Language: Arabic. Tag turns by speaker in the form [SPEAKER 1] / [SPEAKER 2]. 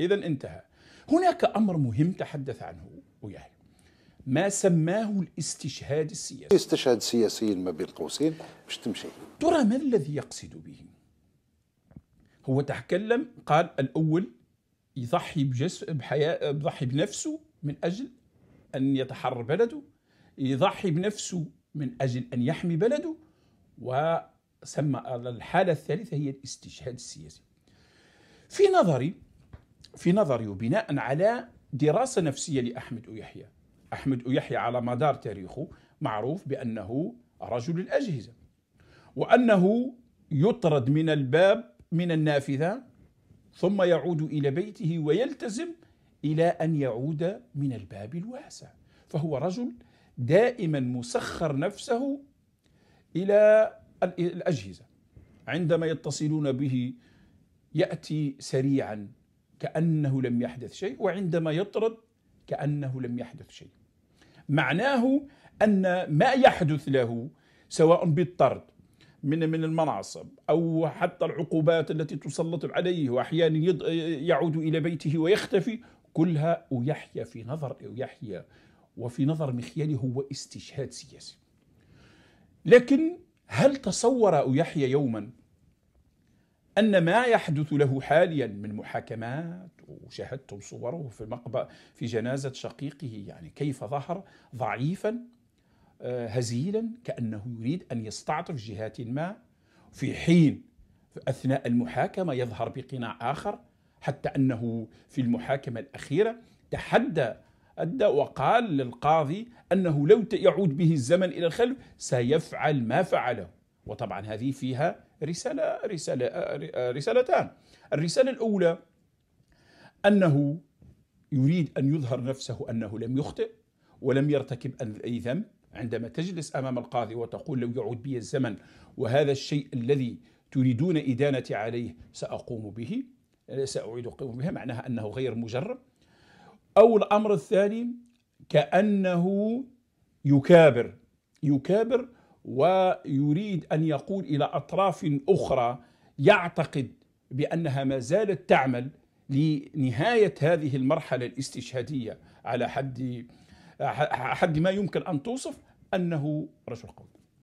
[SPEAKER 1] إذا انتهى هناك أمر مهم تحدث عنه وياهي ما سماه الاستشهاد السياسي استشهاد سياسي ما بين قوسين باش تمشي ترى ما الذي يقصد به هو تكلم قال الأول يضحي بجس بحياة يضحي بنفسه من أجل أن يتحرر بلده يضحي بنفسه من أجل أن يحمي بلده وسمى الحالة الثالثة هي الاستشهاد السياسي في نظري في نظري وبناء على دراسة نفسية لأحمد أويحيى أحمد أويحيى على مدار تاريخه معروف بأنه رجل الأجهزة وأنه يطرد من الباب من النافذة ثم يعود إلى بيته ويلتزم إلى أن يعود من الباب الواسع فهو رجل دائما مسخر نفسه إلى الأجهزة عندما يتصلون به يأتي سريعا كأنه لم يحدث شيء وعندما يطرد كأنه لم يحدث شيء معناه أن ما يحدث له سواء بالطرد من من المناصب او حتى العقوبات التي تسلط عليه واحيانا يعود الى بيته ويختفي كلها ويحيى في نظر يحيى وفي نظر مخياله هو استشهاد سياسي لكن هل تصور يحيى يوما أن ما يحدث له حاليا من محاكمات وشاهدتم صوره في مقبرة في جنازة شقيقه يعني كيف ظهر ضعيفا آه، هزيلا كأنه يريد أن يستعطف جهات ما في حين أثناء المحاكمة يظهر بقناع آخر حتى أنه في المحاكمة الأخيرة تحدى أدى وقال للقاضي أنه لو يعود به الزمن إلى الخلف سيفعل ما فعله وطبعا هذه فيها رسالة رسالة رسالتان الرسالة الأولى أنه يريد أن يظهر نفسه أنه لم يخطئ ولم يرتكب أي ذنب عندما تجلس أمام القاضي وتقول لو يعود بي الزمن وهذا الشيء الذي تريدون إدانتي عليه سأقوم به سأعيد قوم بها معناها أنه غير مجرم أو الأمر الثاني كأنه يكابر يكابر ويريد أن يقول إلى أطراف أخرى يعتقد بأنها ما زالت تعمل لنهاية هذه المرحلة الاستشهادية على حد حد ما يمكن أن توصف أنه رجل قوي